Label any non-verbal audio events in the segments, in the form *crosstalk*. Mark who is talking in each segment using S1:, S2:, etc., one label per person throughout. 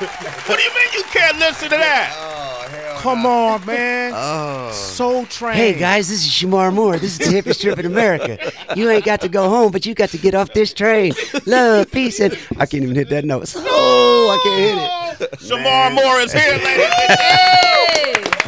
S1: what do you mean you can't listen to that? Oh, Come on, man. *laughs* Oh. Soul Train. Hey, guys, this is
S2: Shamar Moore. This is the hippest trip in America. You ain't got to go home, but you got to get off this train. Love, peace, and I can't even hit that note.
S1: Oh, I can't hit it. Shamar Moore is here, ladies and gentlemen.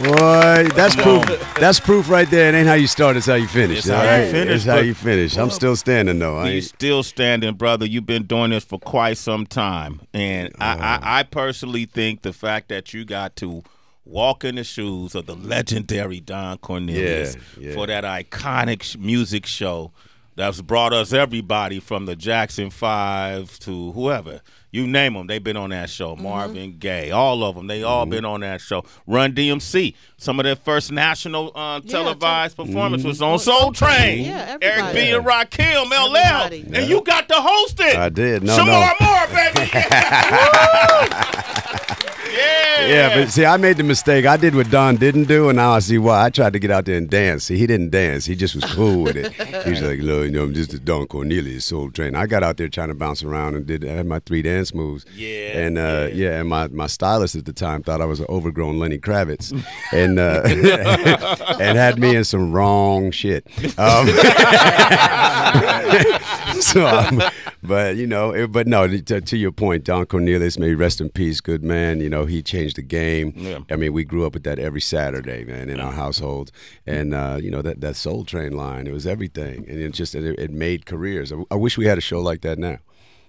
S2: Boy, that's proof. That's proof right there. It ain't how you start; it's how you finish. It's all how right? you finish. It's how you finish. I'm still standing though. You
S1: still standing, brother. You've been doing this for quite some time, and I, I, oh. I personally think the fact that you got to walk in the shoes of the legendary Don Cornelius yeah, yeah. for that iconic music show that's brought us everybody from the Jackson Five to whoever. You name them, they've been on that show. Mm-hmm. Marvin Gaye, all of them, they all mm-hmm. been on that show. Run DMC, some of their first national uh, yeah, televised mm-hmm. performance mm-hmm. was on Soul Train. Yeah, Eric B and Rakim, LL, and you got to host it. I did. No, Shamar no. Moore, baby. *laughs* Yeah. Yeah, but
S2: see, I made the mistake. I did what Don didn't do, and now I see why. I tried to get out there and dance. See, he didn't dance. He just was cool with it. He was like, "Look, you know, I'm just a Don Cornelius Soul Train." I got out there trying to bounce around and did I had my three dance moves. Yeah. And uh, yeah. yeah. and my my stylist at the time thought I was an overgrown Lenny Kravitz, and uh, *laughs* and had me in some wrong shit. Um, *laughs* so but you know, it, but no. To, to, your point, Don Cornelius, may rest in peace, good man. You know, he changed the game. Yeah. I mean, we grew up with that every Saturday, man, in yeah. our household, and uh, you know that that Soul Train line, it was everything, and it just it, it made careers. I, I wish we had a show like that now.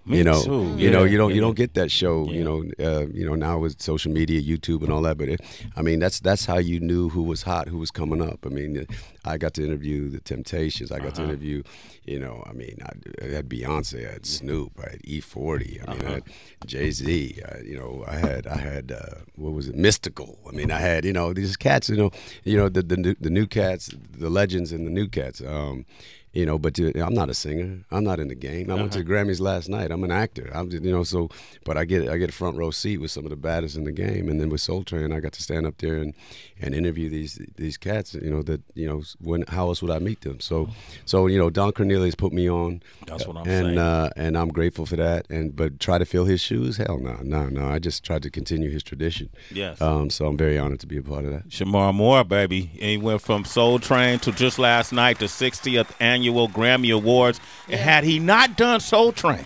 S2: Me you know, too. you yeah. know, you don't you don't get that show. Yeah. You know, uh, you know now with social media, YouTube, and all that. But it, I mean, that's that's how you knew who was hot, who was coming up. I mean, uh, I got to interview the Temptations. I got uh-huh. to interview, you know, I mean, I, I, had Beyonce, I had mm-hmm. Snoop, I had E40, I mean, uh-huh. I had Jay Z. You know, I had I had uh, what was it, Mystical. I mean, I had you know these cats. You know, you know the the new, the new cats, the legends, and the new cats. Um, you know. But to, uh, I'm not a singer. I'm not in the game. I uh-huh. went to the uh-huh. Grammys last night. I'm an actor. I'm you know. So, but I get I get a front row seat with some of the baddest in the game, and then with Soul Train, I got to stand up there and, and interview these these cats. You know that you know when how else would I meet them? So, so you know Don Cornelius put me on. That's what I'm and, saying. Uh, and I'm grateful for that. And but try to fill his shoes? Hell no, no, no. I just tried to continue his tradition. Yes. Um, so I'm very honored to be a part of that. Shamar Moore,
S1: baby. And he went from Soul Train to just last night the 60th annual annual Grammy Awards. Yeah. And had he not done Soul Train,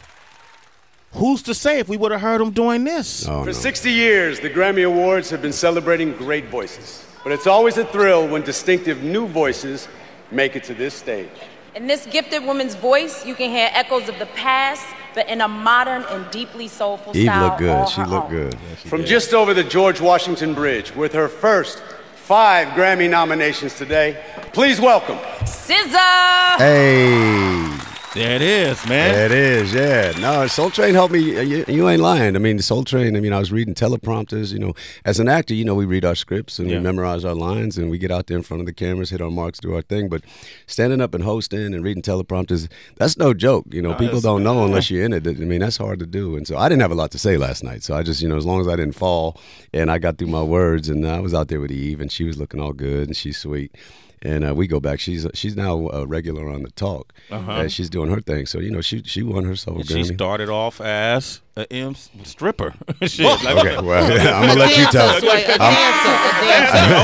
S1: who's to say if we would have heard him doing this? Oh, For no.
S2: 60 years, the Grammy Awards have been celebrating great voices. But it's always a thrill when distinctive new voices make it to this stage.
S1: In this gifted woman's
S2: voice, you can hear echoes of the past, but in a modern and deeply soulful Eve style. Eve looked good. She looked good. Yeah, she From did. just over the George Washington Bridge with her first five Grammy nominations today. Please welcome
S1: SZA.
S2: Hey.
S1: There it is,
S2: man. There it is, yeah. No, Soul Train helped me. You, you, ain't lying. I mean, Soul Train, I mean, I was reading teleprompters. You know, as an actor, you know, we read our scripts and yeah. we memorize our lines and we get out there in front of the cameras, hit our marks, do our thing. But standing up and hosting and reading teleprompters, that's no joke. You know, no, people don't know unless you're in it. I mean, that's hard to do. And so I didn't have a lot to say last night. So I just, you know, as long as I didn't fall and I got through my words and I was out there with Eve and she was looking all good and she's sweet and uh, we go back. She's uh, she's now a uh, regular on the talk. Uh-huh. And she's doing her thing. So you know, she she won herself a Grammy. She
S1: started off as a M stripper. *laughs* Shit, like, okay, well, yeah, I'm gonna let you tell.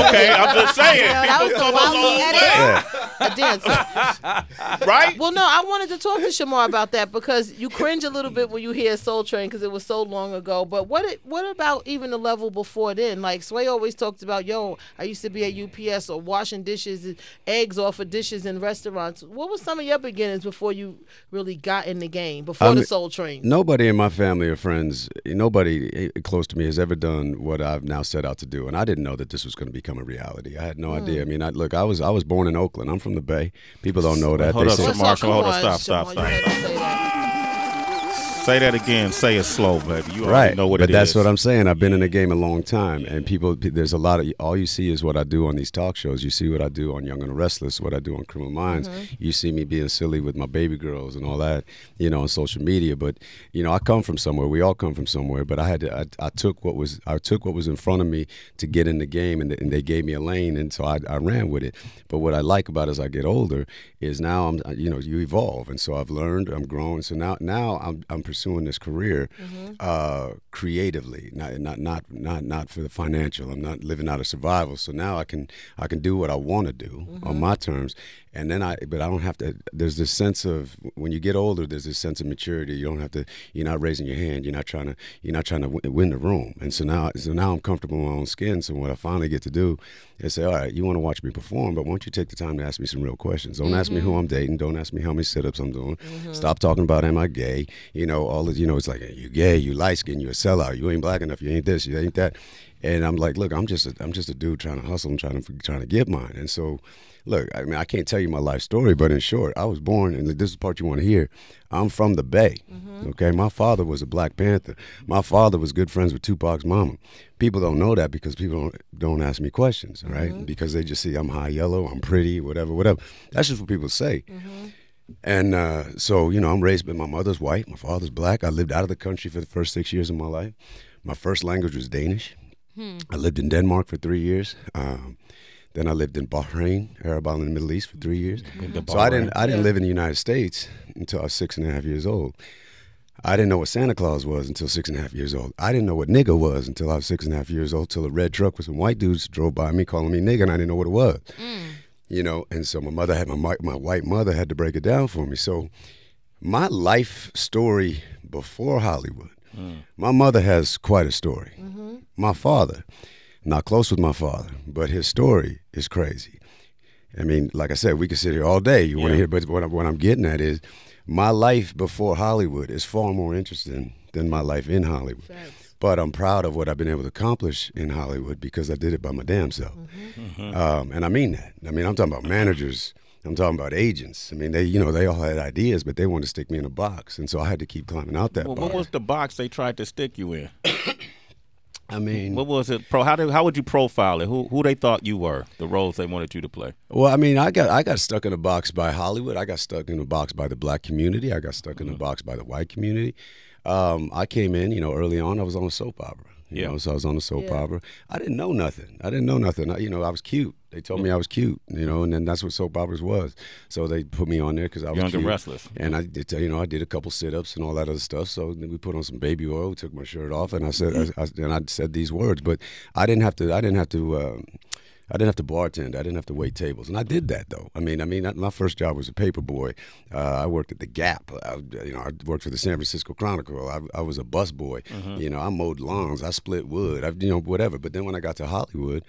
S1: okay, I'm just saying. Yeah, that was the wild a dancer. *laughs* right? Well, no, I wanted to talk to Shamar about that because you cringe a little bit when you hear Soul Train because it was so long ago. But what it, what about even the level before then? Like Sway always talked about, yo, I used to be at UPS or washing dishes, eggs off of dishes in restaurants. What was some of your beginnings before you really got in the game? Before I the Soul Train?
S2: Nobody in my family or friends, nobody eh, close to me has ever done what I've now set out to do, and I didn't know that this was going to become a reality. I had no mm. idea. I mean, I, look, I was I was born in Oakland. I'm from the Bay. People don't know that. Hold they up, say, Marshall. Hold on. Stop, stop,
S1: stop. Say that again. Say it slow, baby. You right. know what but that's
S2: what I'm saying. I've been in the game a long time, and people, there's a lot of, all you see is what I do on these talk shows. You see what I do on Young and the Restless, what I do on Criminal Minds. Mm-hmm. You see me being silly with my baby girls and all that, you know, on social media. But, you know, I come from somewhere. We all come from somewhere. But I had to, I, I took what was, I took what was in front of me to get in the game, and, and they gave me a lane, and so I, I ran with it. But what I like about it as I get older is now I'm, uh, you know, you evolve. And so I've learned, I'm grown. So now, now I'm, I'm pursuing this career mm-hmm. uh, creatively, not not not not not for the financial. I'm not living out of survival, so now I can I can do what I want to do mm-hmm. on my terms, and then I, but I don't have to. There's this sense of when you get older, there's this sense of maturity. You don't have to. You're not raising your hand. You're not trying to. You're not trying to win the room. And so now, so now I'm comfortable in my own skin. So what I finally get to do is say, all right, you want to watch me perform, but won't you take the time to ask me some real questions? Don't mm-hmm. ask me who mm-hmm. I'm dating. Don't ask me how many sit-ups I'm doing. Mm-hmm. Stop talking about am I gay? You know all the. You know it's like you gay, you light skin, you a sellout, you ain't black enough, you ain't this, you ain't that and I'm like, look, I'm just a, I'm just a dude trying to hustle and trying to trying to get mine. And so, look, I mean, I can't tell you my life story, but in short, I was born, and this is part you want to hear. I'm from the Bay. Mm-hmm. Okay, my father was a Black Panther. My father was good friends with Tupac's mama. People don't know that because people don't don't ask me questions, right? Mm-hmm. Because they just see I'm high yellow, I'm pretty, whatever, whatever. That's just what people say. Mm-hmm. And uh, so, you know, I'm raised, but my mother's white, my father's black. I lived out of the country for the first six years of my life. My first language was Danish. Hmm. I lived in Denmark for three years. Um, then I lived in Bahrain, Arab in the Middle East for three years. Mm-hmm. So I didn't I didn't yeah. live in the United States until I was six and a half years old. I didn't know what Santa Claus was until six and a half years old. I didn't know what nigga was until I was six and a half years old. Till a red truck with some white dudes drove by me calling me nigga, and I didn't know what it was. Mm. You know, and so my mother had my my white mother had to break it down for me. So my life story before Hollywood my mother has quite a story. Mm-hmm. My father, not close with my father, but his story is crazy. I mean, like I said, we could sit here all day. You yeah. want to hear, but what I'm, what I'm getting at is my life before Hollywood is far more interesting than my life in Hollywood. Thanks. But I'm proud of what I've been able to accomplish in Hollywood because I did it by my damn self. Mm-hmm. Mm-hmm. Um, and I mean that. I mean, I'm talking about managers I'm talking about agents. I mean, they, you know, they all had ideas, but they wanted to stick me in a box, and so I had to keep climbing out that. Well, bar. what
S1: was the box they tried to stick you in? *coughs* I mean, what was it? Pro, how did, how would you profile it? Who who they thought you were? The roles they wanted you to play.
S2: Well, I mean, I got I got stuck in a box by Hollywood. I got stuck in a box by the black community. I got stuck in a mm-hmm. box by the white community. Um, I came in, you know, early on. I was on a soap opera. You yeah. know, so I was on the soap yeah. opera. I didn't know nothing. I didn't know nothing. I, you know, I was cute. They told me I was cute, you know, and then that's what soap operas was. So they put me on there because I was Young cute. and restless. And I did, you know, I did a couple sit ups and all that other stuff. So then we put on some baby oil, took my shirt off, and I said, I, I, and I said these words. But I didn't have to. I didn't have to. Um, I didn't have to bartend. I didn't have to wait tables, and I did that though. I mean, I mean, my first job was a paper boy. Uh, I worked at the Gap. I, you know, I worked for the San Francisco Chronicle. I, I was a bus boy. Mm-hmm. You know, I mowed lawns. I split wood. I, you know, whatever. But then when I got to Hollywood,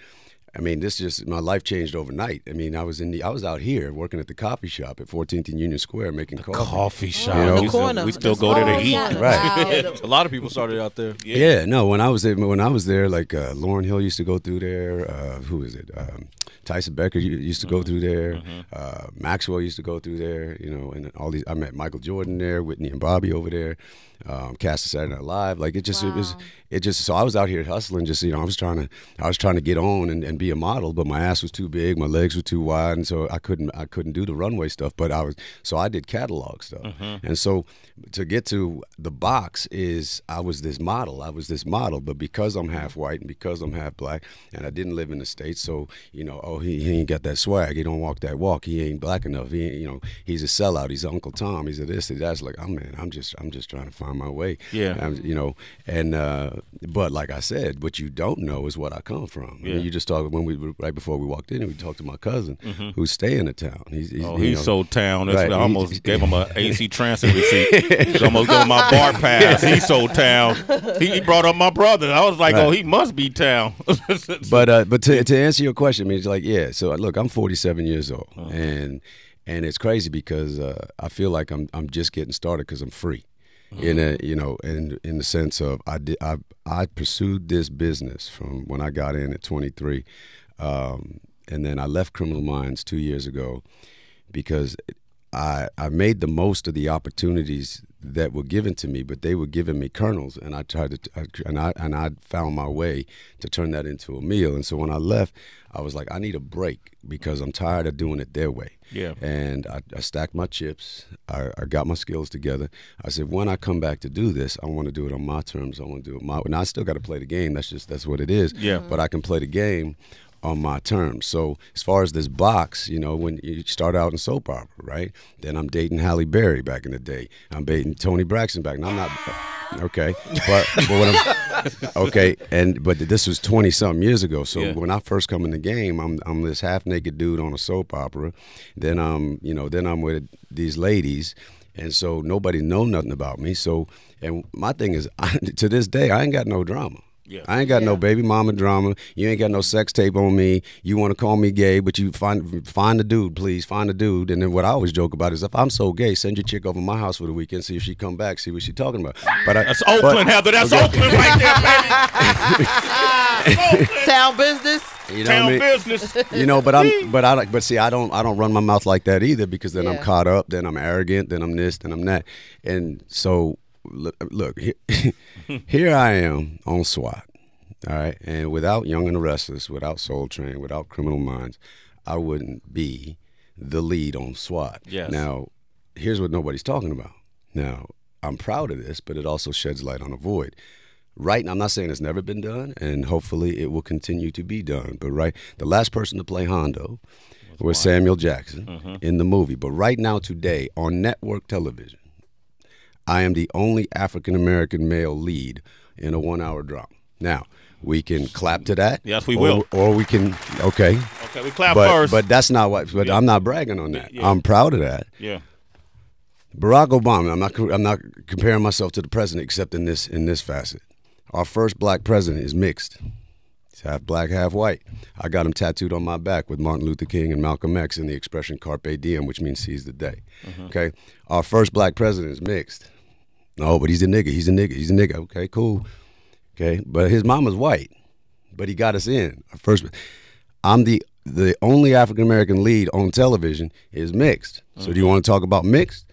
S2: I mean, this just my life changed overnight. I mean, I was in the I was out here working at the coffee shop at 14th and Union Square making the coffee. Coffee shop, you know? the corner. We still, go there to oh, eat. Right, wow. *laughs* a
S1: lot of people started out there. Yeah. yeah, no,
S2: when I was there, when I was there, like uh, Lauren Hill used to go through there. Uh, who is it? Um, Tyson Becker used to go mm-hmm. through there. Mm -hmm. uh, Maxwell used to go through there. You know, and all these. I met Michael Jordan there, Whitney and Bobby over there um, cast a Saturday Night Live. Like it just wow. it was it just so I was out here hustling. Just you know I was trying to I was trying to get on and, and be a model, but my ass was too big, my legs were too wide, and so I couldn't I couldn't do the runway stuff. But I was so I did catalog stuff, mm-hmm. and so to get to the box is I was this model, I was this model, but because I'm half white and because I'm half black, and I didn't live in the states, so you know oh he, he ain't got that swag, he don't walk that walk, he ain't black enough, he ain't, you know he's a sellout, he's Uncle Tom, he's a this, he's that. like I'm oh, man, I'm just I'm just trying to find find my way. Yeah, I'm, um, you know, and uh, but like I said, what you don't know is what I come from. Yeah. I mean, you just talked when we right before we walked in, we talked to my cousin mm-hmm. who's staying in town. He's, he's oh, he's know, so town. That's right. I almost he, gave him an *laughs* AC Transit receipt. almost got my bar *laughs* pass. He's so town. He, he, brought up my
S1: brother. I was like, oh, right. oh, he must be town. *laughs*
S2: but uh, but to, to answer your question, I mean, it's like yeah. So look, I'm 47 years old, uh-huh. and and it's crazy because uh, I feel like I'm I'm just getting started because I'm free mm-hmm. in a you know in in the sense of I did I I pursued this business from when I got in at 23, um, and then I left Criminal Minds two years ago because I I made the most of the opportunities that were given to me, but they were giving me kernels, and I tried to, I, and I and I found my way to turn that into a meal. And so when I left, I was like, I need a break because I'm tired of doing it their way. Yeah. And I, I stacked my chips. I, I, got my skills together. I said, when I come back to do this, I want to do it on my terms. I want to do it my. And I still got to play the game. That's just that's what it is. Yeah. But I can play the game on my terms. So as far as this box, you know, when you start out in soap opera, right? Then I'm dating Halle Berry back in the day. I'm dating Tony Braxton back, and I'm not okay, but, but when I'm, *laughs* okay, and but this was twenty something years ago. So yeah. when I first come in the game, I'm I'm this half naked dude on a soap opera. Then I'm um, you know then I'm with these ladies, and so nobody know nothing about me. So and my thing is I, *laughs* to this day I ain't got no drama. Yeah. I ain't got yeah. no baby mama drama. You ain't got no sex tape on me. You want to call me gay, but you find find a dude, please find a dude. And then what I always joke about is if I'm so gay, send your chick over my house for the weekend, see if she come back, see what she talking about. But I, that's but, Oakland, Heather. That's okay. Oakland
S1: right there, baby. *laughs* Town business. You know Town I mean? business. You know, but I'm,
S2: *laughs* but I, but see, I don't, I don't run my mouth like that either because then yeah. I'm caught up, then I'm arrogant, then I'm this, then I'm that, and so look, here, *laughs* here I am on SWAT, all right, and without Young and the Restless, without Soul Train, without Criminal Minds, I wouldn't be the lead on SWAT. Yes. Now, here's what nobody's talking about. Now, I'm proud of this, but it also sheds light on a void. Right I'm not saying it's never been done, and hopefully it will continue to be done. But right, the last person to play Hondo was, was Samuel Jackson mm -hmm. in the movie. But right now, today on network television, I am the only African American male lead in a one hour drama. Now, we can clap to that. Yes, we or, will. Or we can, okay. Okay, we clap but, first. But that's not what, but yeah. I'm not bragging on that. Yeah. I'm proud of that. Yeah. Barack Obama, I'm not, I'm not comparing myself to the president except in this, in this facet. Our first black president is mixed. He's half black, half white. I got him tattooed on my back with Martin Luther King and Malcolm X in the expression carpe diem, which means seize the day. Mm-hmm. Okay? Our first black president is mixed. No, but he's a nigga. He's a nigga. He's a nigga. Okay, cool. Okay, but his mama's white, but he got us in first. I'm the the only African American lead on television is mixed. So mm-hmm. do you want to talk about mixed?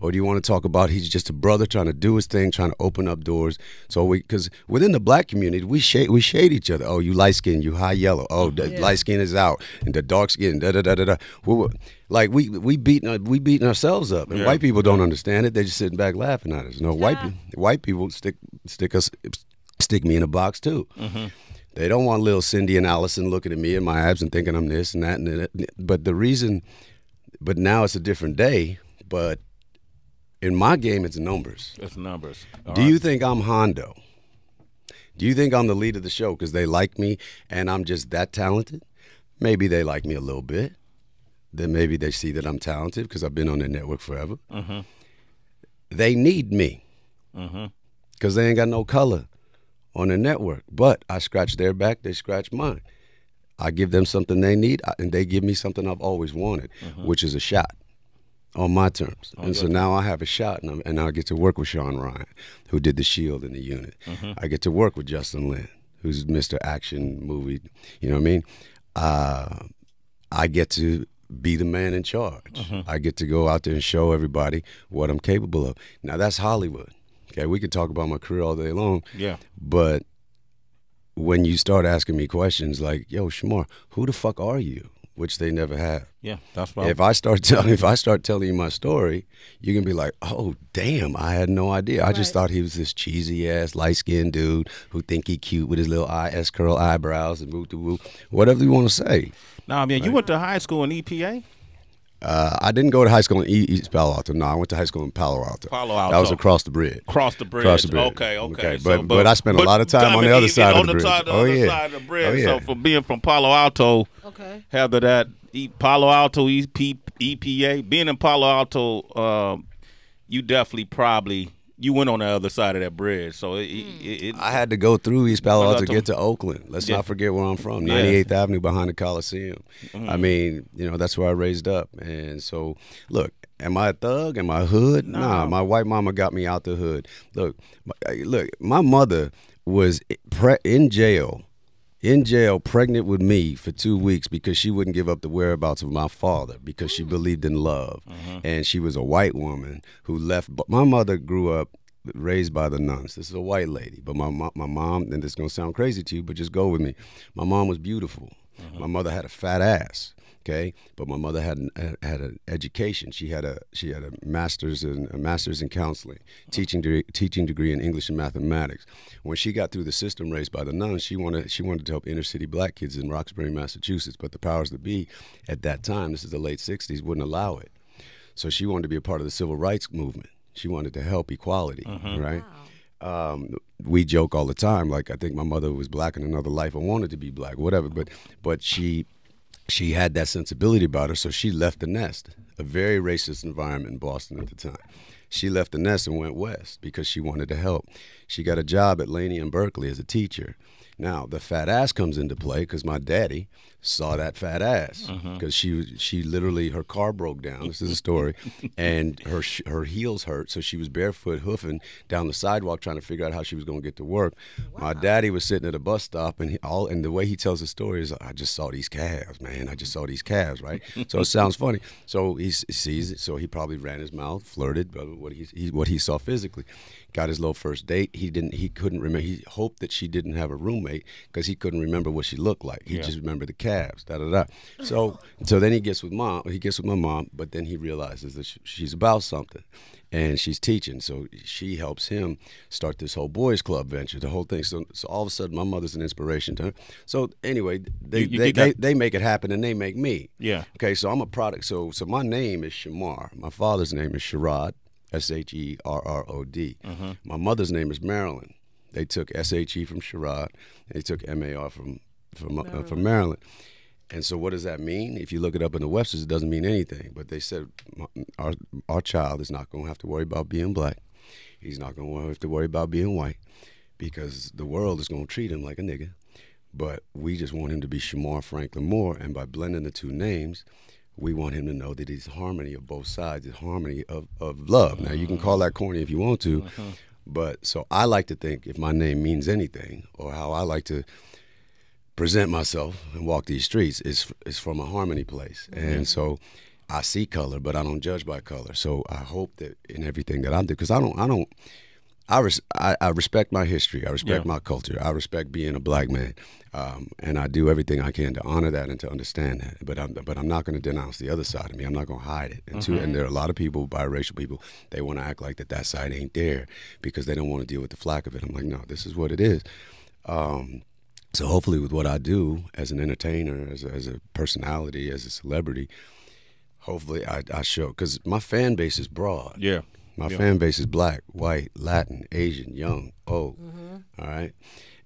S2: or do you want to talk about he's just a brother trying to do his thing, trying to open up doors? So we, because within the black community, we shade we shade each other. Oh, you light skin, you high yellow. Oh, the yeah. light skin is out, and the dark skin, da da da da da. We were, like we we beating we beating ourselves up, and yeah. white people don't understand it. They're just sitting back laughing at us. No, yeah. white white people stick stick us stick me in a box too. Mm-hmm. They don't want little Cindy and Allison looking at me and my abs and thinking I'm this and that and that. But the reason, but now it's a different day. But in my game, it's numbers. It's numbers. All Do right. you think I'm Hondo? Do you think I'm the lead of the show because they like me and I'm just that talented? Maybe they like me a little bit. Then maybe they see that I'm talented because I've been on the network forever. Mm-hmm. They need me
S1: because mm-hmm.
S2: they ain't got no color on the network. But I scratch their back, they scratch mine. I give them something they need, and they give me something I've always wanted, mm-hmm. which is a shot on my terms. Oh, and so now I have a shot, and, and, i get to work with Sean Ryan, who did the Shield in the unit. Mm-hmm. I get to work with Justin Lin, who's Mr. Action Movie. You know what I mean? Uh, I get to be the man in charge. Mm-hmm. I get to go out there and show everybody what I'm capable of. Now that's Hollywood. Okay, we could talk about my career all day long. Yeah, but when you start asking me questions like, "Yo, Shamar, who the fuck are you?" which they never have. Yeah, that's why. If I start *laughs* telling, if I start telling you my story, you're gonna be like, "Oh, damn! I had no idea. I right. just thought he was this cheesy ass light skinned dude who think he cute with his little is curl eyebrows and woo woo, whatever you want to say."
S1: Nah, man, right? you went to high school in EPA.
S2: Uh, I didn't go to high school in East Palo Alto. No, I went to high school in Palo Alto. Palo Alto. That was across the bridge. Across the bridge. Across the bridge. Okay, okay. okay. So, but, but, but I spent a lot of time on the other side of the bridge. the oh, other side of the bridge. Oh, yeah. So
S1: for being from Palo Alto, Okay. Have that e- Palo Alto e- P- EPA. Being in Palo Alto, um, you definitely probably you went on the other side of that bridge. So it, mm. it, it, I had to go through
S2: East Palo Alto to get to Oakland. Let's yeah. not forget where I'm from, 98th yeah. Avenue behind the Coliseum. Mm. I mm-hmm. mean, you know, that's where I raised up. And so, look, am I a thug? Am I hood? No. Nah, my white mama got me out the hood. Look, look, my mother was pre- in jail in jail pregnant with me for two weeks because she wouldn't give up the whereabouts of my father because she mm. believed in love mm-hmm. and she was a white woman who left but my mother grew up raised by the nuns this is a white lady but my, my, mom and this is going to sound crazy to you but just go with me my mom was beautiful mm-hmm. my mother had a fat ass okay but my mother had an, uh, had an education she had a she had a master's in a master's in counseling teaching de- teaching degree in english and mathematics when she got through the system raised by the nuns she wanted she wanted to help inner city black kids in roxbury massachusetts but the powers that be at that time this is the late 60s wouldn't allow it so she wanted to be a part of the civil rights movement she wanted to help equality mm-hmm. right wow. Um, we joke all the time. Like I think my mother was black in another life. I wanted to be black, whatever. But but she she had that sensibility about her, so she left the nest, a very racist environment in Boston at the time. She left the nest and went west because she wanted to help. She got a job at Laney and Berkeley as a teacher. Now, the fat ass comes into play because my daddy saw that fat ass because mm-hmm. she she literally her car broke down. This is a story, *laughs* and her her heels hurt, so she was barefoot hoofing down the sidewalk trying to figure out how she was going to get to work. Wow. My daddy was sitting at a bus stop, and he, all and the way he tells the story is, I just saw these calves, man. I just saw these calves, right? so it sounds *laughs* funny. So he sees it. So he probably ran his mouth, flirted, but what he, he what he saw physically, got his little first date. He didn't. He couldn't remember. He hoped that she didn't have a roommate because he couldn't remember what she looked like. He yeah. just remembered the calves calves, da da da. So so then he gets with mom. He gets with my mom, but then he realizes that she's about something, and she's teaching. So she helps him start this whole boys club venture, the whole thing. So, so all of a sudden, my mother's an inspiration to her. So anyway, they you, you they, they, they, make it happen, and they make me. Yeah. Okay. So I'm a product. So so my name is Shamar. My father's name is Sherrod. S H mm-hmm. My mother's name is Marilyn. They took S H E from Sherrod, they took M A R from from uh, from Maryland. And so, what does that mean? If you look it up in the Webster's, it doesn't mean anything. But they said our our child is not going to have to worry about being black. He's not going to have to worry about being white because the world is going to treat him like a nigga. But we just want him to be Shamar Franklin Moore, and by blending the two names, we want him to know that he's harmony of both sides, is harmony of, of love. Now, you can call that corny if you want to, uh-huh. but so I like to think if my name means anything, or how I like to present myself and walk these streets is is from a harmony place. Mm-hmm. And so I see color, but I don't judge by color. So I hope that in everything that I do, because I don't, I don't, I, res- I, I, respect my history. I respect yeah. my culture. I respect being a black man, um, and I do everything I can to honor that and to understand that. But I'm, but I'm not going to denounce the other side of me. I'm not going to hide it. And, two, and mm-hmm. there are a lot of people, biracial people, they want to act like that that side ain't there because they don't want to deal with the flack of it. I'm like, no, this is what it is. Um, so hopefully, with what I do as an entertainer, as a, as a personality, as a celebrity, hopefully I, I show because my fan base is broad. Yeah, my yeah. fan base is black, white, Latin, Asian, young, old. Mm -hmm. all right,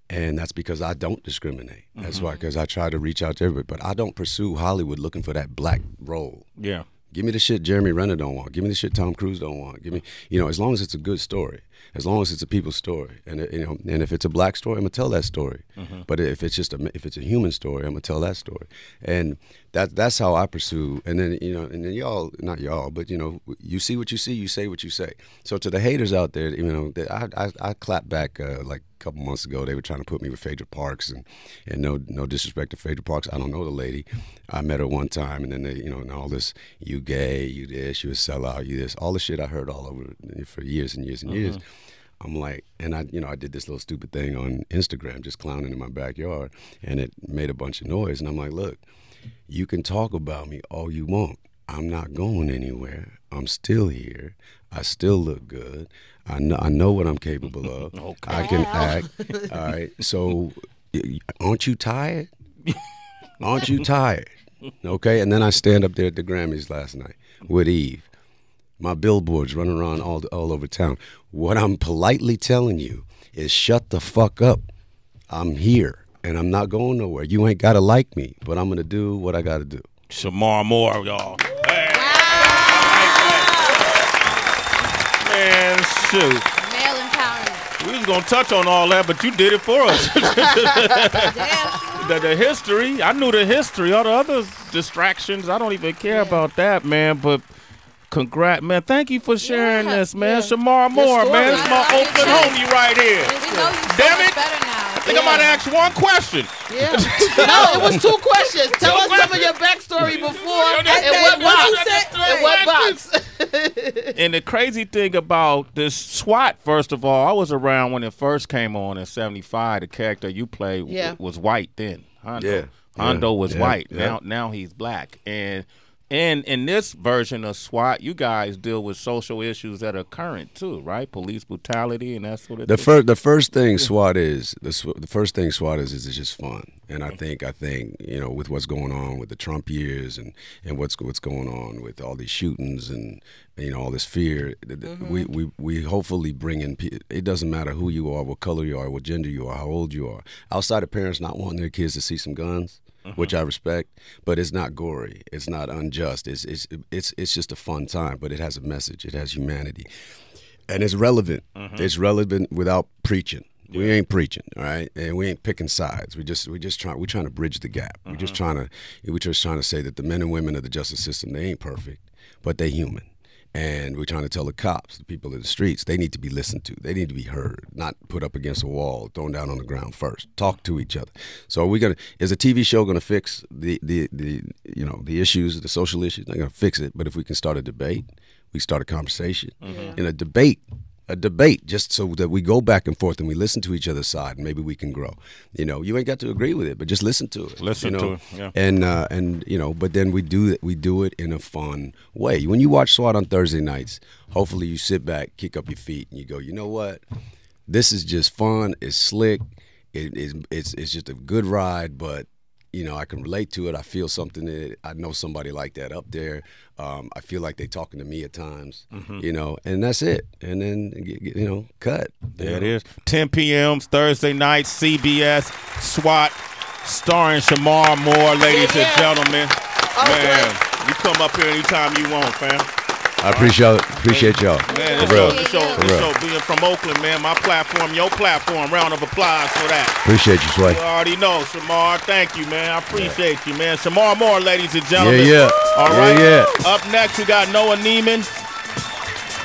S2: and that's because I don't discriminate. Mm -hmm. That's mm-hmm. why because I try to reach out to everybody, but I don't pursue Hollywood looking for that black role. Yeah. Give me the shit Jeremy Renner don't want. Give me the shit Tom Cruise don't want. Give me, you know, as long as it's a good story as long as it's a people's story, and uh, you know, and if it's a black story, I'm gonna tell that story. Mm-hmm. But if it's just a if it's a human story, I'm gonna tell that story, and that that's how I pursue. And then you know, and then y'all, not y'all, but you know, you see what you see, you say what you say. So to the haters out there, you know, I I, I clap back uh, like a couple months ago. They were trying to put me with Phaedra Parks, and and no no disrespect to Phaedra Parks, I don't know the lady. I met her one time, and then they, you know, and all this, you gay, you this, you a sellout, you this, all the shit I heard all over for years and years and years. Mm-hmm. I'm like, and I, you know, I did this little stupid thing on Instagram, just clowning in my backyard, and it made a bunch of noise. And I'm like, look, you can talk about me all you want. I'm not going anywhere. I'm still here. I still look good. I know, I know what I'm capable of. *laughs* okay. I can act. *laughs* All right. So, aren't you tired? Aren't you tired? *laughs* Okay. And then I stand up there at the Grammys last night with Eve my billboards running around all, all over town. What I'm politely telling you is shut the fuck up. I'm here and I'm not going nowhere. You ain't got to like me, but I'm going to do what I got to do.
S1: Shamar Moore, y'all. Hey. Wow. Man, shoot. Male empowerment. We was going to touch on all that, but you did it for us. *laughs* the, the, history, I knew the history. All the other distractions, I don't even care yeah. about that, man. But Congrats, man. Thank you for sharing yeah, this, man. Yeah. Shamar Moore, man. This is my open homie right here. you Damn it. I think i might ask one question. Yeah. *laughs* no, it was two questions. Tell two us questions. some of your backstory before and, what box, and what box. and the crazy thing about this SWAT, first of all, I was around when it first came on in 75. The character you played was white then. Hondo. Yeah. Hondo was white. Now, now he's black. And – and in this version of SWAT, you guys deal with social issues that are current too, right? Police brutality and that sort of. The first,
S2: the first thing SWAT is the, sw- the first thing SWAT is is it's just fun, and I think I think you know with what's going on with the Trump years and and what's what's going on with all these shootings and you know all this fear, mm-hmm. we, we we hopefully bring in. It doesn't matter who you are, what color you are, what gender you are, how old you are. Outside of parents not wanting their kids to see some guns mm-hmm. which I respect. But it's not gory. It's not unjust. It's it's it's it's just a fun time. But it has a message. It has humanity, and it's relevant. Mm-hmm. It's relevant without preaching. Yeah. We ain't preaching, all right, and we ain't picking sides. We just we just trying we trying to bridge the gap. Mm-hmm. We just mm-hmm. trying to we just trying to say that the men and women of the justice system they ain't perfect, but they human and we're trying to tell the cops, the people in the streets, they need to be listened to. They need to be heard, not put up against a wall, thrown down on the ground first. Talk to each other. So are we gonna is a TV show gonna fix the the, the you know the issues, the social issues? Not gonna fix it, but if we can start a debate, we start a conversation. Mm-hmm. In a debate, a debate just so that we go back and forth and we listen to each other's side and maybe we can grow you know you ain't got to agree with it but just listen to it listen you know? to it yeah. and uh, and you know but then we do it we do it in a fun way when you watch SWAT on Thursday nights hopefully you sit back kick up your feet and you go you know what this is just fun it's slick it's it's just a good ride but you know, I can relate to it. I feel something that I know somebody like that up there. Um, I feel like they're talking to me at times, mm-hmm. you know,
S1: and that's it. And then, you know, cut. There know? it is. 10 p.m. Thursday night, CBS, SWAT, starring Shamar Moore, ladies and gentlemen. Okay. Oh, man, you come up here anytime you want, fam.
S2: I appreciate appreciate y'all. Man, for real. show, for real. Show,
S1: being from Oakland, man, my platform, your platform. Round of applause for that.
S2: Appreciate you, Sway. You
S1: already know, Shamar. Thank you, man. I appreciate yeah. you, man. Shamar Moore, ladies and gentlemen. Yeah, yeah. All right. Yeah, yeah. Up next, we got Noah Neiman.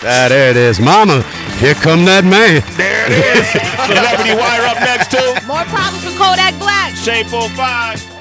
S2: Ah, there it is,
S1: Mama. Here come that man. There it is. *laughs* Celebrity Wire up next too. More problems with Kodak Black. Shape 05.